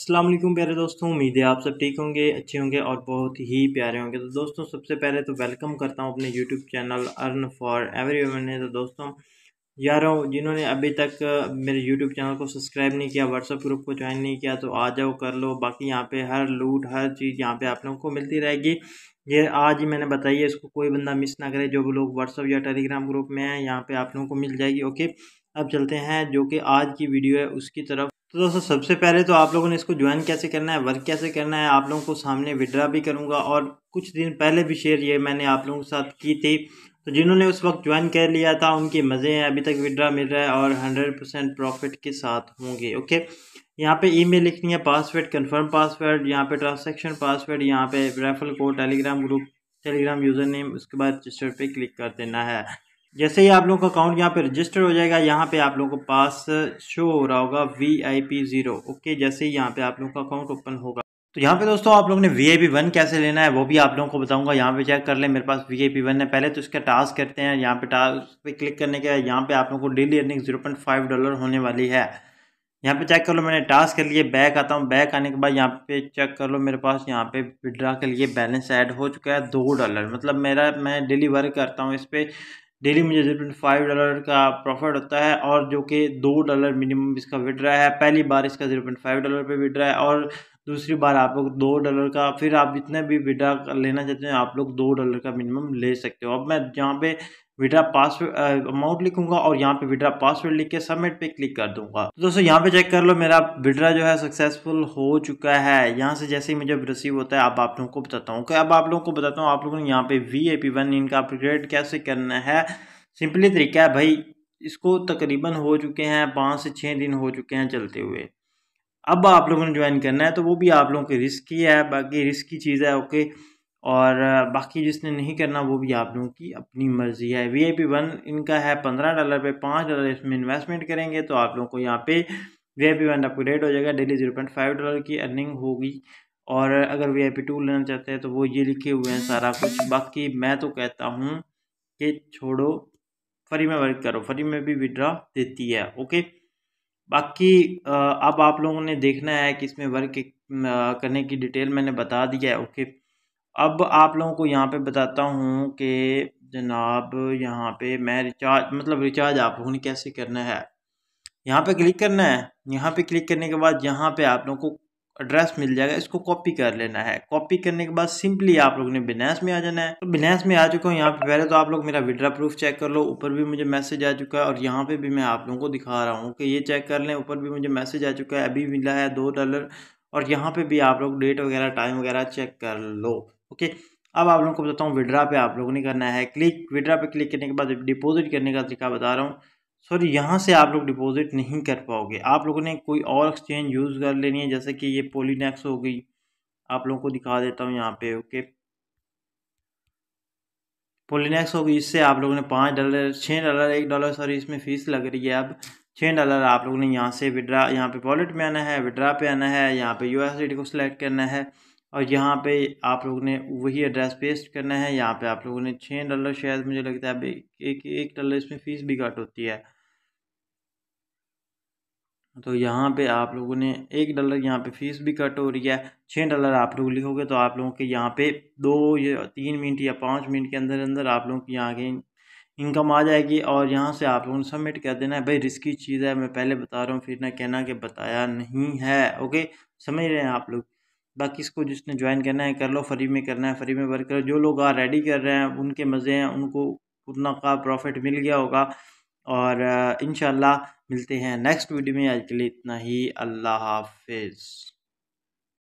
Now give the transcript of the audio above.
असलम प्यारे दोस्तों उम्मीद है आप सब ठीक होंगे अच्छे होंगे और बहुत ही प्यारे होंगे तो दोस्तों सबसे पहले तो वेलकम करता हूँ अपने YouTube channel earn for every woman है तो दोस्तों यारों जिन्होंने अभी तक मेरे यूट्यूब चैनल को सब्सक्राइब नहीं किया व्हाट्सअप ग्रुप को ज्वाइन नहीं किया तो आ जाओ कर लो बाकी यहाँ पे हर लूट हर चीज़ यहाँ पे आप लोगों को मिलती रहेगी ये आज ही मैंने बताई है इसको कोई बंदा मिस ना करे जो लोग व्हाट्सअप या टेलीग्राम ग्रुप में हैं यहाँ पर आप लोगों को मिल जाएगी ओके अब चलते हैं जो कि आज की वीडियो है उसकी तरफ तो दोस्तों सबसे पहले तो आप लोगों ने इसको ज्वाइन कैसे करना है वर्क कैसे करना है आप लोगों को सामने विड्रा भी करूँगा और कुछ दिन पहले भी शेयर ये मैंने आप लोगों के साथ की थी तो जिन्होंने उस वक्त ज्वाइन कर लिया था उनके मज़े हैं अभी तक विड्रा मिल रहा है और हंड्रेड परसेंट प्रॉफिट के साथ होंगे ओके यहाँ पे ईमेल लिखनी है पासवर्ड कंफर्म पासवर्ड यहाँ पे ट्रांसैक्शन पासवर्ड यहाँ पे referral code telegram group telegram username उसके बाद रजिस्टर पे क्लिक कर देना है जैसे ही आप लोगों का अकाउंट यहाँ पे रजिस्टर हो जाएगा यहाँ पे आप लोगों को पास शो हो रहा होगा V I P zero okay जैसे ही यहाँ पे आप लोगों का अकाउंट ओपन होगा तो यहाँ पे दोस्तों आप लोगों ने वी आई पी वन कैसे लेना है वो भी आप लोगों को बताऊंगा यहाँ पे चेक कर ले मेरे पास वी आई पी वन है पहले तो इसका टास्क करते हैं यहाँ पे टास्क पे क्लिक करने के बाद यहाँ पे आप लोगों को daily earning zero point five dollar होने वाली है यहाँ पे चेक कर लो मैंने टास्क के लिए बैक आता हूँ बैक आने के बाद यहाँ पे चेक कर लो मेरे पास यहाँ पे विड्रा के लिए बैलेंस ऐड हो चुका है दो डॉलर मतलब मेरा मैं डेली वर्क करता हूँ इस पर डेली मुझे जीरो पॉइंट फाइव डॉलर का प्रॉफिट होता है और जो कि दो डॉलर मिनिमम इसका विड्रा है पहली बार इसका जीरो पॉइंट फाइव डॉलर पे विड्रा है और दूसरी बार आप लोग दो डॉलर का फिर आप जितने भी विड्रा लेना चाहते हैं आप लोग दो डॉलर का मिनिमम ले सकते हो अब मैं यहाँ पे विड्रा पासवर्ड अमाउंट लिखूंगा और यहाँ पे विड्रा पासवर्ड लिख के सबमिट पे क्लिक कर दूंगा तो दोस्तों यहाँ पे चेक कर लो मेरा विड्रा जो है सक्सेसफुल हो चुका है यहाँ से जैसे ही मुझे रिसीव होता है अब आप लोगों को बताता हूँ अब आप लोगों को बताता हूँ आप लोगों ने यहाँ पे वी ए पी वन इनका अपग्रेड कैसे करना है सिंपली तरीका है भाई इसको तकरीबन हो चुके हैं पाँच से छः दिन हो चुके हैं चलते हुए अब आप लोगों ने ज्वाइन करना है तो वो भी आप लोगों के रिस्क ही है बाकी रिस्क की चीज़ है ओके और बाकी जिसने नहीं करना वो भी आप लोगों की अपनी मर्ज़ी है वी आई पी वन इनका है पंद्रह डॉलर पे पाँच डॉलर इसमें इन्वेस्टमेंट करेंगे तो आप लोगों को यहाँ पे V I P one upgrade हो जाएगा daily zero point five dollar की अर्निंग होगी और अगर वी आई पी टू लेना चाहते हैं तो वो ये लिखे हुए हैं सारा कुछ बाकी मैं तो कहता हूँ कि छोड़ो फ्री में वर्क करो फ्री में भी विड्रा देती है ओके बाकी अब आप लोगों ने देखना है कि इसमें वर्क करने की डिटेल मैंने बता दिया है ओके अब आप लोगों को यहाँ पे बताता हूँ कि जनाब यहाँ पे मैं रिचार्ज मतलब रिचार्ज आप लोगों ने कैसे करना है यहाँ पे क्लिक करना है यहाँ पे क्लिक करने के बाद यहाँ पे आप लोगों को एड्रेस मिल जाएगा इसको कॉपी कर लेना है कॉपी करने के बाद सिंपली आप लोग ने बिनेस में आ जाना है तो बिनेस में आ चुका हूँ यहाँ पे पहले तो आप लोग मेरा विड्रा प्रूफ चेक कर लो ऊपर भी मुझे मैसेज आ चुका है और यहाँ पे भी मैं आप लोगों को दिखा रहा हूँ कि ये चेक कर लें ऊपर भी मुझे मैसेज आ चुका है अभी मिला है दो डॉलर और यहाँ पे भी आप लोग डेट वगैरह टाइम वगैरह चेक कर लो ओके अब आप लोगों को बताता हूँ विड्रा पे आप लोगों ने करना है क्लिक विड्रा पे क्लिक करने के बाद डिपोजिट करने का तरीका बता रहा हूँ सॉरी यहाँ से आप लोग डिपॉजिट नहीं कर पाओगे आप लोगों ने कोई और एक्सचेंज यूज़ कर लेनी है जैसे कि ये पोलिनेक्स हो गई आप लोगों को दिखा देता हूँ यहाँ पे ओके पोलिनेक्स होगी इससे आप लोगों ने पाँच डॉलर छः डॉलर एक डॉलर सॉरी इसमें फ़ीस लग रही है अब छः डॉलर आप लोगों ने यहाँ से विड्रा यहाँ पे वॉलेट में आना है विड्रा पे आना है यहाँ पे यू को सिलेक्ट करना है और यहाँ पे आप लोगों ने वही एड्रेस पेस्ट करना है यहाँ पे आप लोगों ने छः डॉलर शायद मुझे लगता है अब एक एक डॉलर इसमें फ़ीस भी कट होती है तो यहाँ पे आप लोगों ने एक डॉलर यहाँ पे फ़ीस भी कट हो रही है छः डॉलर आप लोग लिखोगे तो आप लोगों के यहाँ पे दो या तीन मिनट या पाँच मिनट के अंदर अंदर आप लोगों की यहाँ की इनकम आ जाएगी और यहाँ से आप लोगों ने सबमिट कर देना है भाई रिस्की चीज़ है मैं पहले बता रहा हूँ फिर ना कहना कि बताया नहीं है ओके समझ रहे हैं आप लोग बाकी इसको जिसने ज्वाइन करना है कर लो फ्री में करना है फ्री में वर्क करो जो लोग रेडी कर रहे हैं उनके मज़े हैं उनको उतना का प्रॉफिट मिल गया होगा और इन मिलते हैं नेक्स्ट वीडियो में आज के लिए इतना ही अल्लाह हाफिज़